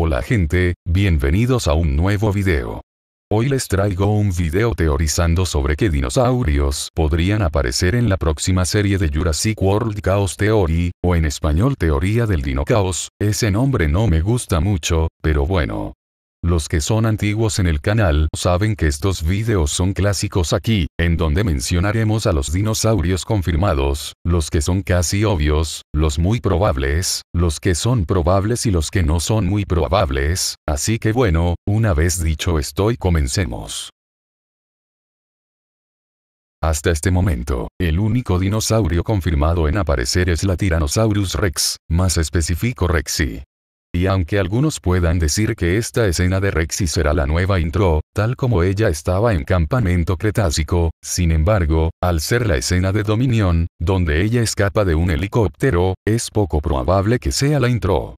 Hola gente, bienvenidos a un nuevo video. Hoy les traigo un video teorizando sobre qué dinosaurios podrían aparecer en la próxima serie de Jurassic World Chaos Theory, o en español Teoría del Dino Caos, ese nombre no me gusta mucho, pero bueno. Los que son antiguos en el canal saben que estos videos son clásicos aquí, en donde mencionaremos a los dinosaurios confirmados, los que son casi obvios, los muy probables, los que son probables y los que no son muy probables, así que bueno, una vez dicho esto y comencemos. Hasta este momento, el único dinosaurio confirmado en aparecer es la Tyrannosaurus rex, más específico rexy y aunque algunos puedan decir que esta escena de Rexy será la nueva intro, tal como ella estaba en Campamento Cretácico, sin embargo, al ser la escena de Dominión, donde ella escapa de un helicóptero, es poco probable que sea la intro.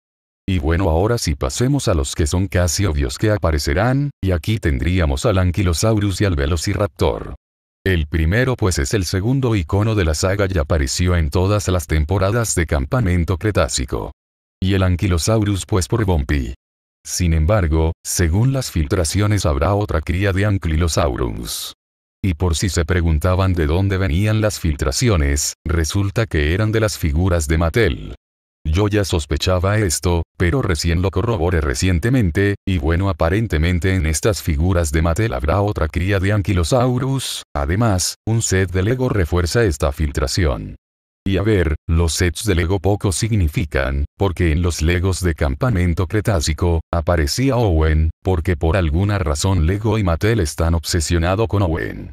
Y bueno ahora si sí pasemos a los que son casi obvios que aparecerán, y aquí tendríamos al Ankylosaurus y al Velociraptor. El primero pues es el segundo icono de la saga y apareció en todas las temporadas de Campamento Cretácico y el Ankylosaurus pues por Bumpy. Sin embargo, según las filtraciones habrá otra cría de Ankylosaurus. Y por si se preguntaban de dónde venían las filtraciones, resulta que eran de las figuras de Mattel. Yo ya sospechaba esto, pero recién lo corroboré recientemente, y bueno aparentemente en estas figuras de Mattel habrá otra cría de Ankylosaurus, además, un set de Lego refuerza esta filtración. Y a ver, los sets de Lego poco significan, porque en los Legos de campamento cretácico, aparecía Owen, porque por alguna razón Lego y Mattel están obsesionados con Owen.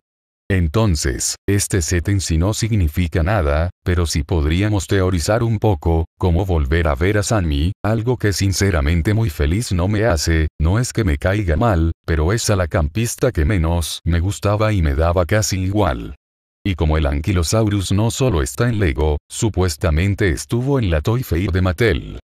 Entonces, este set en sí no significa nada, pero si podríamos teorizar un poco, como volver a ver a Sammy, algo que sinceramente muy feliz no me hace, no es que me caiga mal, pero es a la campista que menos me gustaba y me daba casi igual. Y como el Ankylosaurus no solo está en Lego, supuestamente estuvo en la Toy Fair de Mattel.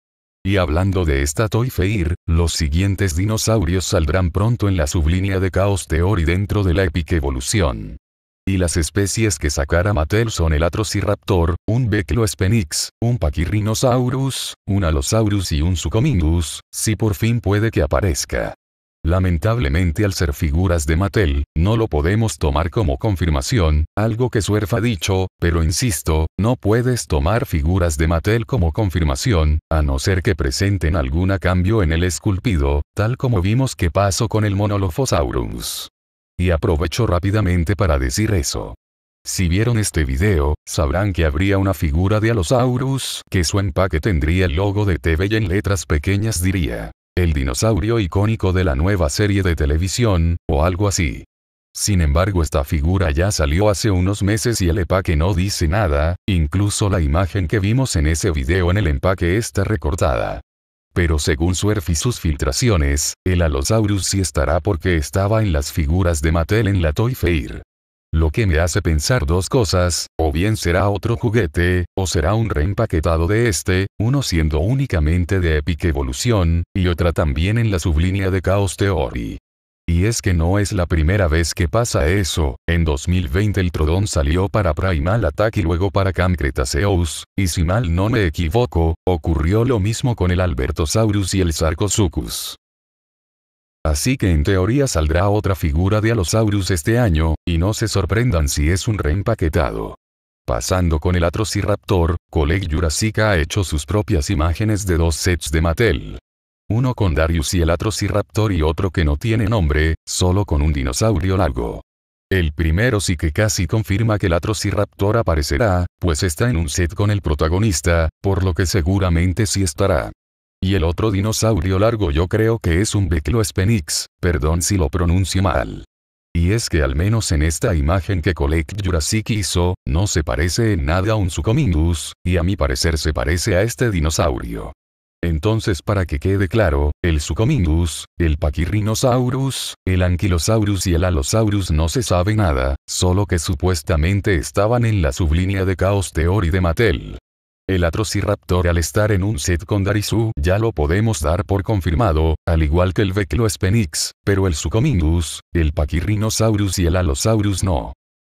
Y hablando de esta Toy Fair, los siguientes dinosaurios saldrán pronto en la sublínea de Chaos Theory dentro de la Epic Evolución. Y las especies que sacará Mattel son el Atrociraptor, un Becloespenix, un Pachyrhinosaurus, un Allosaurus y un Sucomindus, si por fin puede que aparezca. Lamentablemente al ser figuras de Mattel, no lo podemos tomar como confirmación, algo que suerfa ha dicho, pero insisto, no puedes tomar figuras de Mattel como confirmación, a no ser que presenten algún cambio en el esculpido, tal como vimos que pasó con el Monolophosaurus. Y aprovecho rápidamente para decir eso. Si vieron este video, sabrán que habría una figura de Alosaurus, que su empaque tendría el logo de TV y en letras pequeñas diría el dinosaurio icónico de la nueva serie de televisión, o algo así. Sin embargo esta figura ya salió hace unos meses y el empaque no dice nada, incluso la imagen que vimos en ese video en el empaque está recortada. Pero según Surf y sus filtraciones, el Allosaurus sí estará porque estaba en las figuras de Mattel en la Toy Fair. Lo que me hace pensar dos cosas, o bien será otro juguete, o será un reempaquetado de este, uno siendo únicamente de Epic Evolución, y otra también en la sublínea de Chaos Theory. Y es que no es la primera vez que pasa eso, en 2020 el Trodon salió para Primal Attack y luego para Camcretaceous, y si mal no me equivoco, ocurrió lo mismo con el Albertosaurus y el Sarcosuchus. Así que en teoría saldrá otra figura de Alosaurus este año, y no se sorprendan si es un reempaquetado. Pasando con el Atrociraptor, Coleg Jurassica ha hecho sus propias imágenes de dos sets de Mattel. Uno con Darius y el Atrociraptor y otro que no tiene nombre, solo con un dinosaurio largo. El primero sí que casi confirma que el Atrociraptor aparecerá, pues está en un set con el protagonista, por lo que seguramente sí estará. Y el otro dinosaurio largo yo creo que es un Becloespenix, perdón si lo pronuncio mal. Y es que al menos en esta imagen que Collect Jurassic hizo, no se parece en nada a un Sucomindus, y a mi parecer se parece a este dinosaurio. Entonces para que quede claro, el Sucomindus, el Pachyrhinosaurus, el Ankylosaurus y el Allosaurus no se sabe nada, solo que supuestamente estaban en la sublínea de Chaos Theory de Mattel. El Atrociraptor al estar en un set con Darisu ya lo podemos dar por confirmado, al igual que el Spenix, pero el Sucomindus, el Paquirrinosaurus y el Allosaurus no.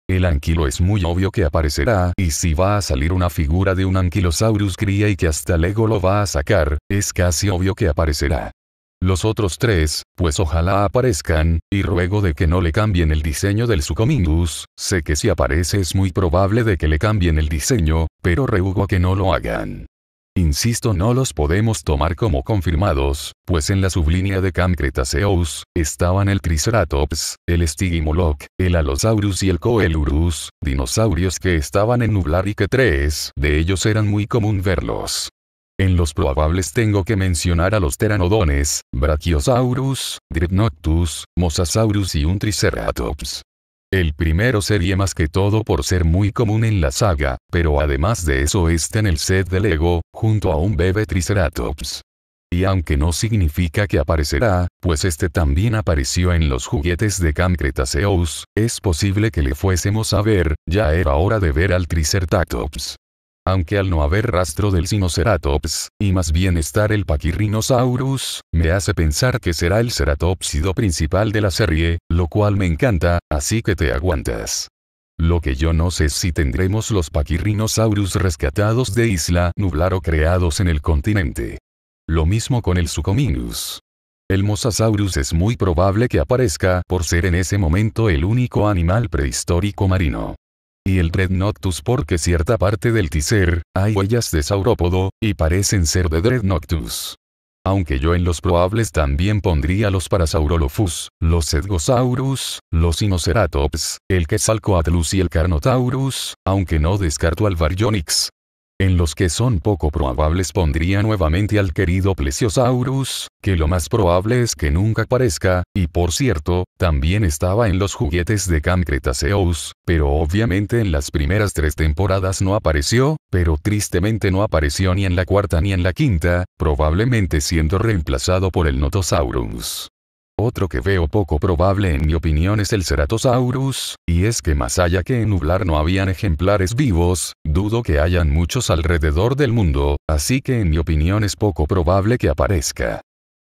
El anquilo es muy obvio que aparecerá, y si va a salir una figura de un anquilosaurus cría y que hasta Lego lo va a sacar, es casi obvio que aparecerá. Los otros tres, pues ojalá aparezcan, y ruego de que no le cambien el diseño del Sucomingus, sé que si aparece es muy probable de que le cambien el diseño, pero rehugo a que no lo hagan. Insisto no los podemos tomar como confirmados, pues en la sublínea de Cam Cretaceous, estaban el Triceratops, el Stigimoloc, el Allosaurus y el Coelurus, dinosaurios que estaban en nublar y que tres de ellos eran muy común verlos. En los probables tengo que mencionar a los pteranodones, Brachiosaurus, Drypnoctus, Mosasaurus y un Triceratops. El primero sería más que todo por ser muy común en la saga, pero además de eso está en el set de Lego, junto a un bebé Triceratops. Y aunque no significa que aparecerá, pues este también apareció en los juguetes de Cam Cretaceous, es posible que le fuésemos a ver, ya era hora de ver al Triceratops aunque al no haber rastro del Cinoceratops, y más bien estar el paquirrinosaurus me hace pensar que será el Ceratopsido principal de la serie, lo cual me encanta, así que te aguantas. Lo que yo no sé es si tendremos los paquirrinosaurus rescatados de Isla Nublar o creados en el continente. Lo mismo con el Sucominus. El Mosasaurus es muy probable que aparezca por ser en ese momento el único animal prehistórico marino y el Dreadnoughtus porque cierta parte del teaser, hay huellas de saurópodo, y parecen ser de Dreadnoughtus. Aunque yo en los probables también pondría los Parasaurolophus, los Sedgosaurus, los Inoceratops, el Quetzalcoatlus y el Carnotaurus, aunque no descarto al Baryonyx, en los que son poco probables pondría nuevamente al querido Plesiosaurus, que lo más probable es que nunca aparezca, y por cierto, también estaba en los juguetes de Cam pero obviamente en las primeras tres temporadas no apareció, pero tristemente no apareció ni en la cuarta ni en la quinta, probablemente siendo reemplazado por el Notosaurus. Otro que veo poco probable en mi opinión es el Ceratosaurus, y es que más allá que en Nublar no habían ejemplares vivos, dudo que hayan muchos alrededor del mundo, así que en mi opinión es poco probable que aparezca.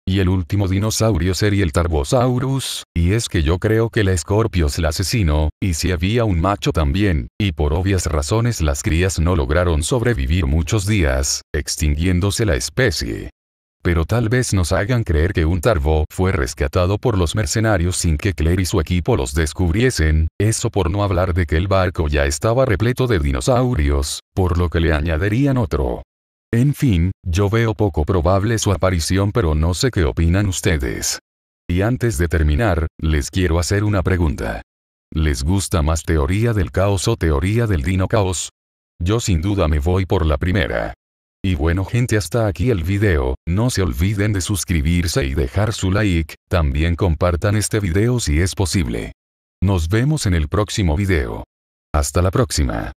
Y el último dinosaurio sería el Tarbosaurus, y es que yo creo que la Scorpios la asesinó, y si había un macho también, y por obvias razones las crías no lograron sobrevivir muchos días, extinguiéndose la especie pero tal vez nos hagan creer que un Tarvo fue rescatado por los mercenarios sin que Claire y su equipo los descubriesen, eso por no hablar de que el barco ya estaba repleto de dinosaurios, por lo que le añadirían otro. En fin, yo veo poco probable su aparición pero no sé qué opinan ustedes. Y antes de terminar, les quiero hacer una pregunta. ¿Les gusta más teoría del caos o teoría del dino caos? Yo sin duda me voy por la primera. Y bueno gente hasta aquí el video, no se olviden de suscribirse y dejar su like, también compartan este video si es posible. Nos vemos en el próximo video. Hasta la próxima.